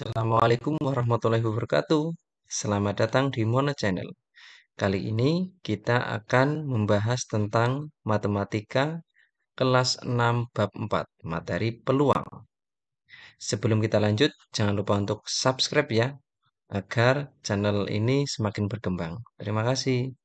Assalamualaikum warahmatullahi wabarakatuh. Selamat datang di Mona Channel. Kali ini kita akan membahas tentang matematika kelas 6 bab 4, materi peluang. Sebelum kita lanjut, jangan lupa untuk subscribe ya, agar channel ini semakin berkembang. Terima kasih.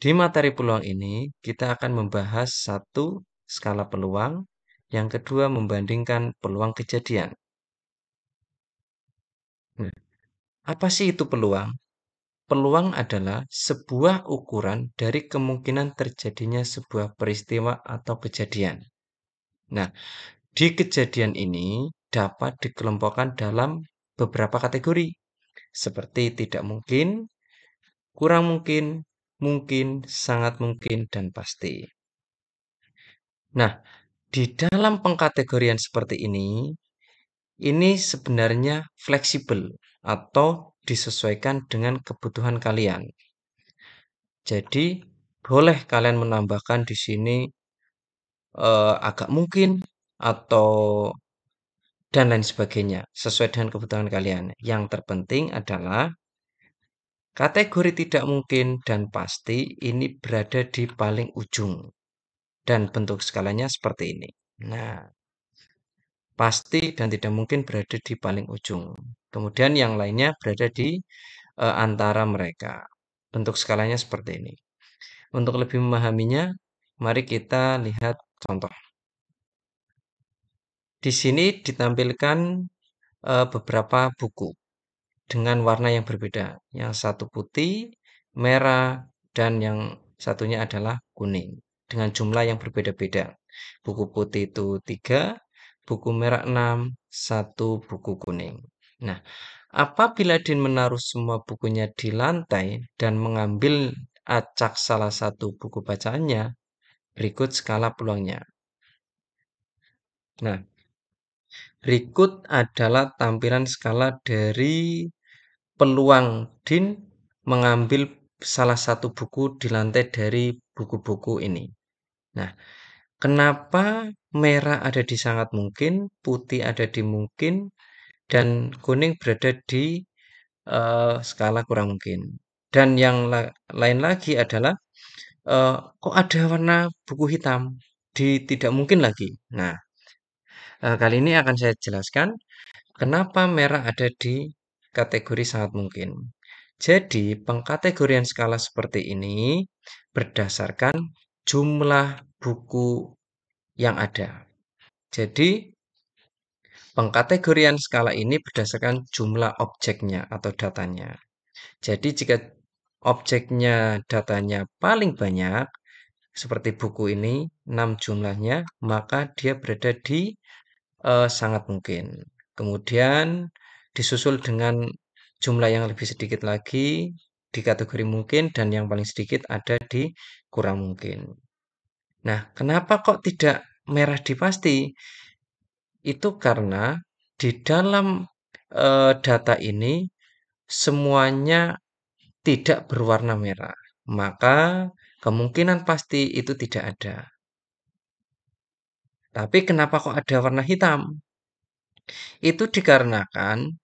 Di materi peluang ini, kita akan membahas satu skala peluang, yang kedua, membandingkan peluang kejadian. Hmm. apa sih itu peluang? Peluang adalah sebuah ukuran dari kemungkinan terjadinya sebuah peristiwa atau kejadian. Nah, di kejadian ini dapat dikelompokkan dalam beberapa kategori, seperti tidak mungkin, kurang mungkin, mungkin, sangat mungkin, dan pasti. Nah, di dalam pengkategorian seperti ini, ini sebenarnya fleksibel atau disesuaikan dengan kebutuhan kalian. Jadi, boleh kalian menambahkan di sini eh, agak mungkin atau dan lain sebagainya sesuai dengan kebutuhan kalian. Yang terpenting adalah kategori tidak mungkin dan pasti ini berada di paling ujung dan bentuk skalanya seperti ini. Nah, pasti dan tidak mungkin berada di paling ujung. Kemudian yang lainnya berada di e, antara mereka. Bentuk skalanya seperti ini. Untuk lebih memahaminya, mari kita lihat contoh. Di sini ditampilkan e, beberapa buku dengan warna yang berbeda. Yang satu putih, merah, dan yang satunya adalah kuning dengan jumlah yang berbeda-beda. Buku putih itu 3, buku merah 6, 1 buku kuning. Nah, apabila Din menaruh semua bukunya di lantai dan mengambil acak salah satu buku bacaannya, berikut skala peluangnya. Nah, berikut adalah tampilan skala dari peluang Din mengambil salah satu buku di lantai dari buku-buku ini. Nah, kenapa merah ada di sangat mungkin, putih ada di mungkin, dan kuning berada di uh, skala kurang mungkin. Dan yang la lain lagi adalah, uh, kok ada warna buku hitam di tidak mungkin lagi? Nah, uh, kali ini akan saya jelaskan kenapa merah ada di kategori sangat mungkin. Jadi, pengkategorian skala seperti ini berdasarkan jumlah buku yang ada. Jadi, pengkategorian skala ini berdasarkan jumlah objeknya atau datanya. Jadi, jika objeknya datanya paling banyak, seperti buku ini, 6 jumlahnya, maka dia berada di uh, sangat mungkin. Kemudian, disusul dengan jumlah yang lebih sedikit lagi di kategori mungkin dan yang paling sedikit ada di kurang mungkin. Nah, kenapa kok tidak merah dipasti? Itu karena di dalam e, data ini semuanya tidak berwarna merah, maka kemungkinan pasti itu tidak ada. Tapi kenapa kok ada warna hitam? Itu dikarenakan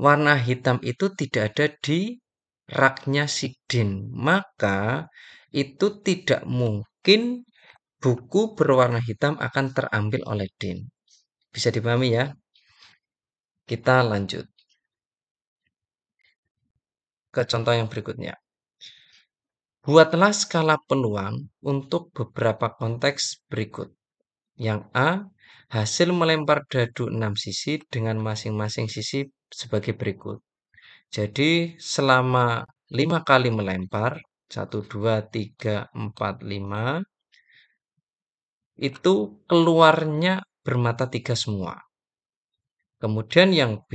warna hitam itu tidak ada di raknya sidin. Maka itu tidak mungkin buku berwarna hitam akan terambil oleh Dean. Bisa dipahami ya? Kita lanjut ke contoh yang berikutnya. Buatlah skala peluang untuk beberapa konteks berikut. Yang A, hasil melempar dadu 6 sisi dengan masing-masing sisi sebagai berikut. Jadi selama 5 kali melempar, 1, 2, 3, 4, 5 itu keluarnya bermata tiga semua. Kemudian yang B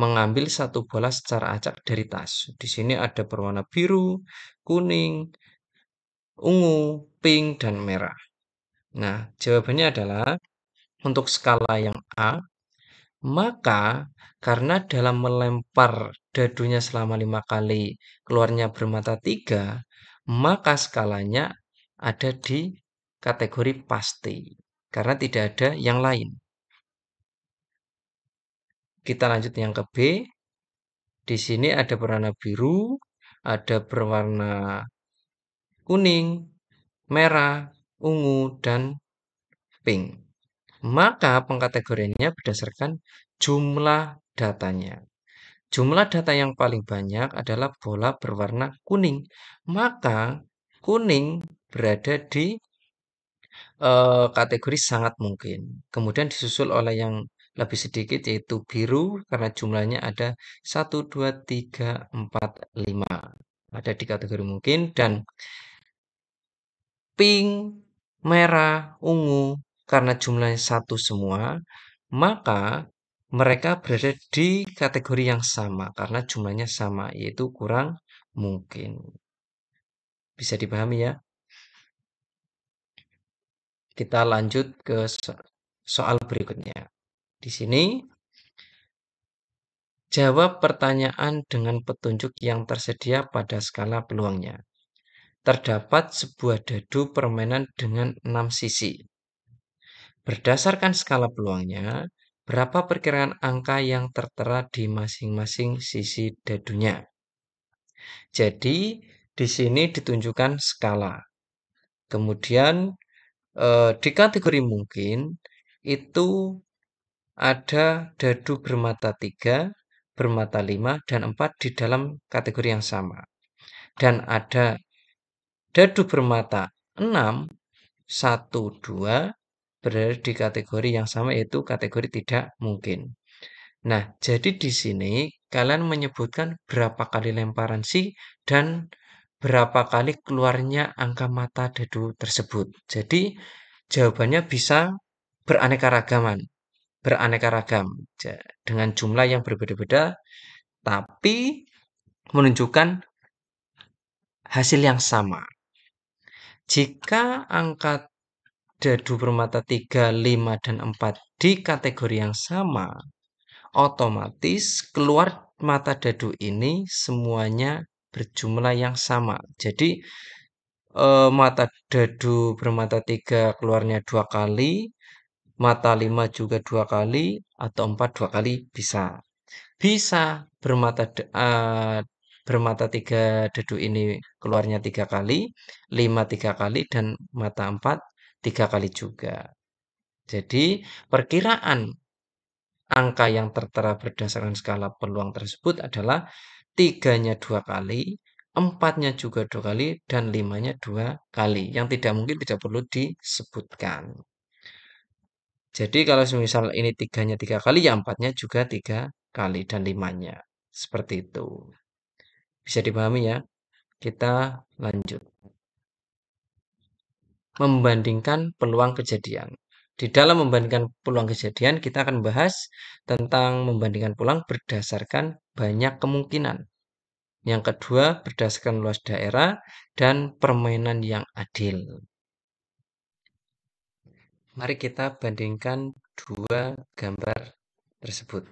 mengambil satu bola secara acak dari tas. Di sini ada berwarna biru, kuning, ungu, pink, dan merah. Nah, jawabannya adalah untuk skala yang A, maka, karena dalam melempar dadunya selama lima kali keluarnya bermata tiga, maka skalanya ada di kategori pasti, karena tidak ada yang lain. Kita lanjut yang ke B. Di sini ada berwarna biru, ada berwarna kuning, merah, ungu, dan pink maka pengkategoriannya berdasarkan jumlah datanya. Jumlah data yang paling banyak adalah bola berwarna kuning, maka kuning berada di e, kategori sangat mungkin. Kemudian disusul oleh yang lebih sedikit yaitu biru karena jumlahnya ada 1, 2, 3, 4, 5. Ada di kategori mungkin dan pink, merah, ungu, karena jumlahnya satu semua, maka mereka berada di kategori yang sama karena jumlahnya sama, yaitu kurang mungkin. Bisa dipahami ya? Kita lanjut ke soal berikutnya. Di sini, jawab pertanyaan dengan petunjuk yang tersedia pada skala peluangnya. Terdapat sebuah dadu permainan dengan 6 sisi. Berdasarkan skala peluangnya, berapa perkiraan angka yang tertera di masing-masing sisi dadunya. Jadi, di sini ditunjukkan skala. Kemudian, eh, di kategori mungkin, itu ada dadu bermata 3, bermata lima dan empat di dalam kategori yang sama. Dan ada dadu bermata 6, 1, 2, berada di kategori yang sama yaitu kategori tidak mungkin. Nah, jadi di sini kalian menyebutkan berapa kali lemparan si dan berapa kali keluarnya angka mata dadu tersebut. Jadi jawabannya bisa beraneka ragaman, beraneka ragam dengan jumlah yang berbeda-beda tapi menunjukkan hasil yang sama. Jika angka dadu permata 3, 5, dan 4 di kategori yang sama, otomatis keluar mata dadu ini semuanya berjumlah yang sama. Jadi e, mata dadu bermata 3 keluarnya dua kali, mata 5 juga dua kali, atau 4 dua kali bisa. Bisa bermata e, bermata eh, tiga dadu ini keluarnya tiga kali, lima tiga kali, dan mata empat tiga kali juga. Jadi perkiraan angka yang tertera berdasarkan skala peluang tersebut adalah tiganya dua kali, empatnya juga dua kali, dan limanya dua kali. Yang tidak mungkin tidak perlu disebutkan. Jadi kalau misal ini tiganya tiga kali, ya empatnya juga tiga kali dan limanya. Seperti itu. Bisa dipahami ya? Kita lanjut membandingkan peluang kejadian. Di dalam membandingkan peluang kejadian, kita akan bahas tentang membandingkan peluang berdasarkan banyak kemungkinan. Yang kedua, berdasarkan luas daerah dan permainan yang adil. Mari kita bandingkan dua gambar tersebut.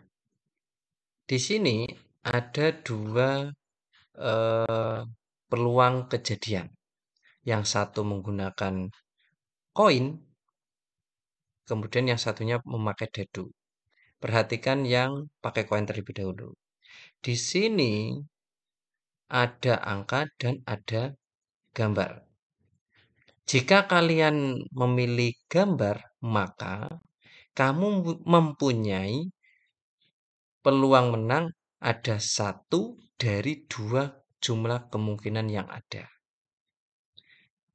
Di sini ada dua eh, peluang kejadian. Yang satu menggunakan koin, kemudian yang satunya memakai dadu. Perhatikan yang pakai koin terlebih dahulu. Di sini ada angka dan ada gambar. Jika kalian memilih gambar, maka kamu mempunyai peluang menang ada satu dari dua jumlah kemungkinan yang ada.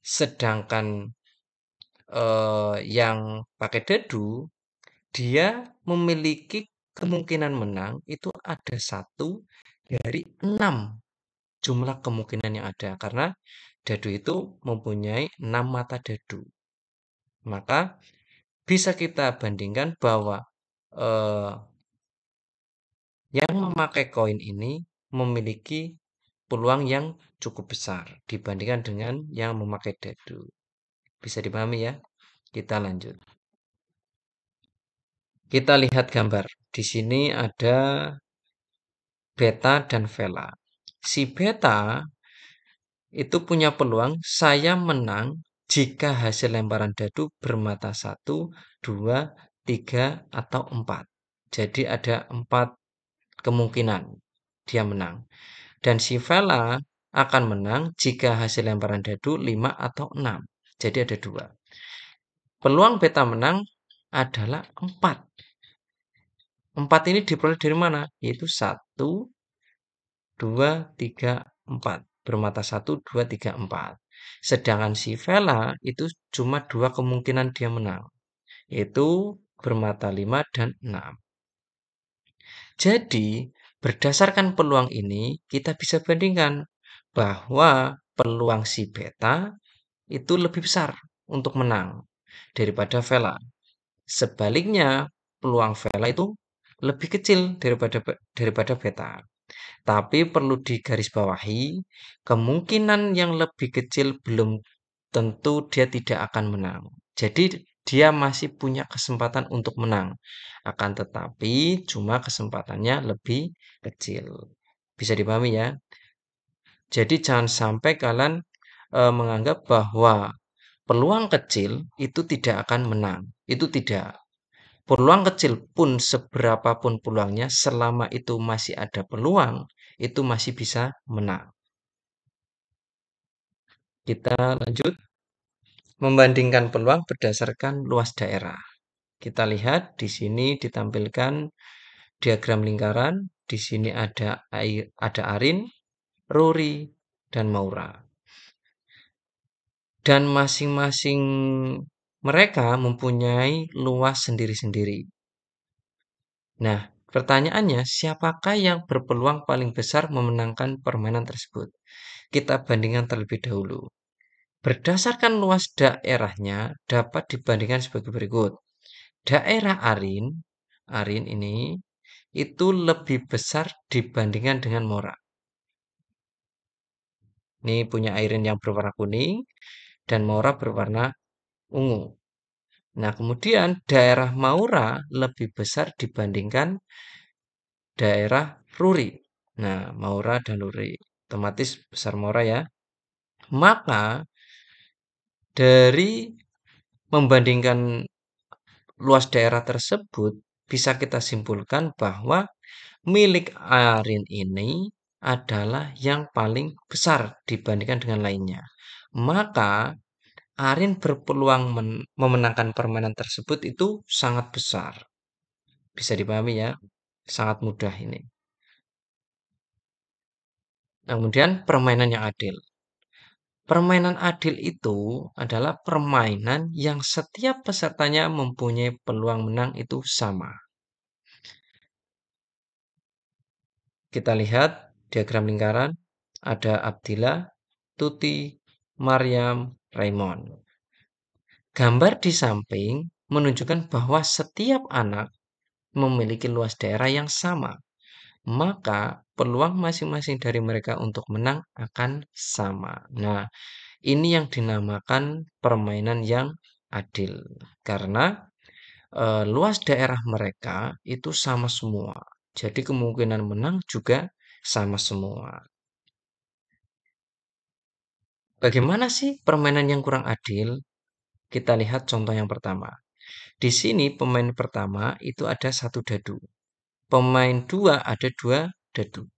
Sedangkan eh, yang pakai dadu, dia memiliki kemungkinan menang itu ada satu dari enam jumlah kemungkinan yang ada karena dadu itu mempunyai enam mata dadu. Maka bisa kita bandingkan bahwa eh, yang memakai koin ini memiliki peluang yang cukup besar dibandingkan dengan yang memakai dadu. Bisa dipahami ya? Kita lanjut. Kita lihat gambar. Di sini ada beta dan vela. Si beta itu punya peluang saya menang jika hasil lemparan dadu bermata 1, 2, 3, atau 4. Jadi ada empat kemungkinan dia menang. Dan si Vela akan menang jika hasil lemparan dadu 5 atau 6. Jadi ada dua. Peluang beta menang adalah empat. Empat ini diperoleh dari mana? Yaitu satu, dua, tiga, empat. Bermata satu, dua, tiga, empat. Sedangkan si Vela itu cuma dua kemungkinan dia menang. Yaitu bermata lima dan enam. Jadi, berdasarkan peluang ini, kita bisa bandingkan bahwa peluang si beta itu lebih besar untuk menang daripada Vela. Sebaliknya, peluang Vela itu lebih kecil daripada daripada Beta. Tapi perlu digarisbawahi, kemungkinan yang lebih kecil belum tentu dia tidak akan menang. Jadi dia masih punya kesempatan untuk menang. Akan tetapi cuma kesempatannya lebih kecil. Bisa dipahami ya? Jadi jangan sampai kalian e, menganggap bahwa peluang kecil itu tidak akan menang. Itu tidak. Peluang kecil pun seberapapun peluangnya selama itu masih ada peluang, itu masih bisa menang. Kita lanjut membandingkan peluang berdasarkan luas daerah. Kita lihat di sini ditampilkan diagram lingkaran, di sini ada air, ada Arin, Ruri, dan Maura dan masing-masing mereka mempunyai luas sendiri-sendiri. Nah, pertanyaannya siapakah yang berpeluang paling besar memenangkan permainan tersebut? Kita bandingkan terlebih dahulu. Berdasarkan luas daerahnya dapat dibandingkan sebagai berikut. Daerah Arin, Arin ini itu lebih besar dibandingkan dengan Mora. Ini punya Arin yang berwarna kuning, dan Maura berwarna ungu. Nah, kemudian daerah Maura lebih besar dibandingkan daerah Ruri. Nah, Maura dan Ruri otomatis besar Maura ya. Maka dari membandingkan luas daerah tersebut bisa kita simpulkan bahwa milik Arin ini adalah yang paling besar dibandingkan dengan lainnya maka Arin berpeluang memenangkan permainan tersebut itu sangat besar. Bisa dipahami ya, sangat mudah ini. kemudian permainan yang adil. Permainan adil itu adalah permainan yang setiap pesertanya mempunyai peluang menang itu sama. Kita lihat diagram lingkaran, ada Abdillah, Tuti, Maryam Raymond. Gambar di samping menunjukkan bahwa setiap anak memiliki luas daerah yang sama, maka peluang masing-masing dari mereka untuk menang akan sama. Nah, ini yang dinamakan permainan yang adil, karena e, luas daerah mereka itu sama semua, jadi kemungkinan menang juga sama semua. Bagaimana sih permainan yang kurang adil? Kita lihat contoh yang pertama. Di sini pemain pertama itu ada satu dadu. Pemain dua ada dua dadu.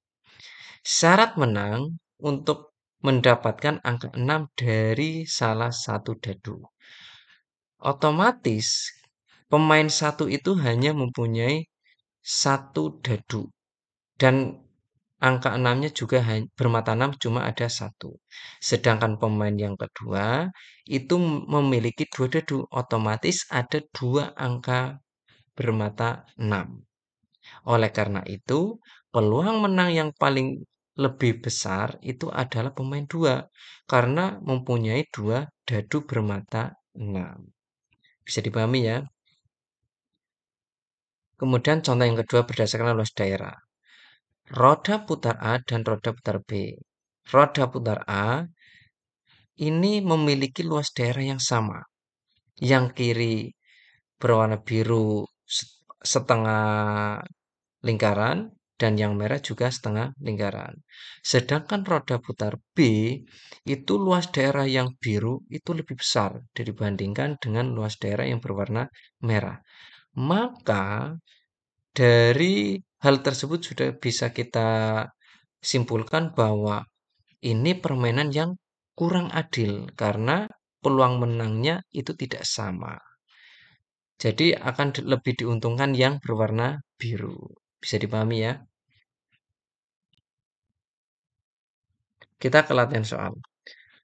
Syarat menang untuk mendapatkan angka 6 dari salah satu dadu. Otomatis pemain satu itu hanya mempunyai satu dadu dan angka 6-nya juga bermata 6 cuma ada satu. Sedangkan pemain yang kedua itu memiliki dua dadu, otomatis ada dua angka bermata 6. Oleh karena itu, peluang menang yang paling lebih besar itu adalah pemain dua karena mempunyai dua dadu bermata 6. Bisa dipahami ya? Kemudian contoh yang kedua berdasarkan luas daerah roda putar A dan roda putar B. Roda putar A ini memiliki luas daerah yang sama. Yang kiri berwarna biru setengah lingkaran dan yang merah juga setengah lingkaran. Sedangkan roda putar B itu luas daerah yang biru itu lebih besar dibandingkan dengan luas daerah yang berwarna merah. Maka dari hal tersebut sudah bisa kita simpulkan bahwa ini permainan yang kurang adil karena peluang menangnya itu tidak sama. Jadi akan lebih diuntungkan yang berwarna biru. Bisa dipahami ya? Kita ke latihan soal.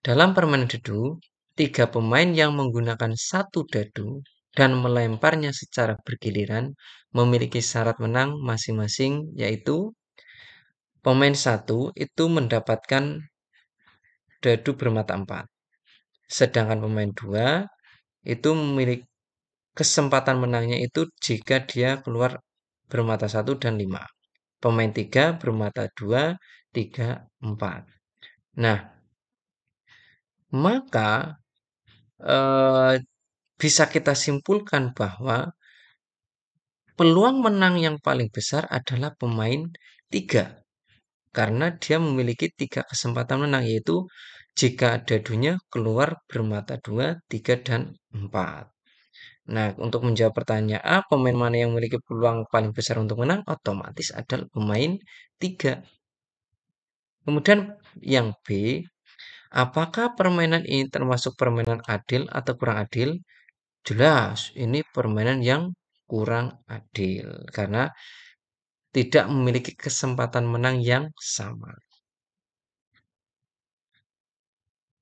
Dalam permainan dedu, tiga pemain yang menggunakan satu dadu dan melemparnya secara bergiliran memiliki syarat menang masing-masing yaitu pemain satu itu mendapatkan dadu bermata empat sedangkan pemain dua itu memiliki kesempatan menangnya itu jika dia keluar bermata satu dan lima pemain tiga bermata dua tiga empat nah maka eh, bisa kita simpulkan bahwa peluang menang yang paling besar adalah pemain tiga karena dia memiliki tiga kesempatan menang yaitu jika dadunya keluar bermata dua, tiga dan empat. Nah, untuk menjawab pertanyaan A, ah, pemain mana yang memiliki peluang paling besar untuk menang, otomatis adalah pemain tiga. Kemudian yang B, apakah permainan ini termasuk permainan adil atau kurang adil? Jelas, ini permainan yang kurang adil karena tidak memiliki kesempatan menang yang sama.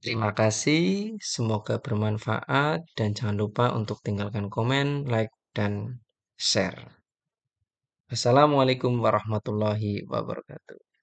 Terima kasih, semoga bermanfaat dan jangan lupa untuk tinggalkan komen, like, dan share. Assalamualaikum warahmatullahi wabarakatuh.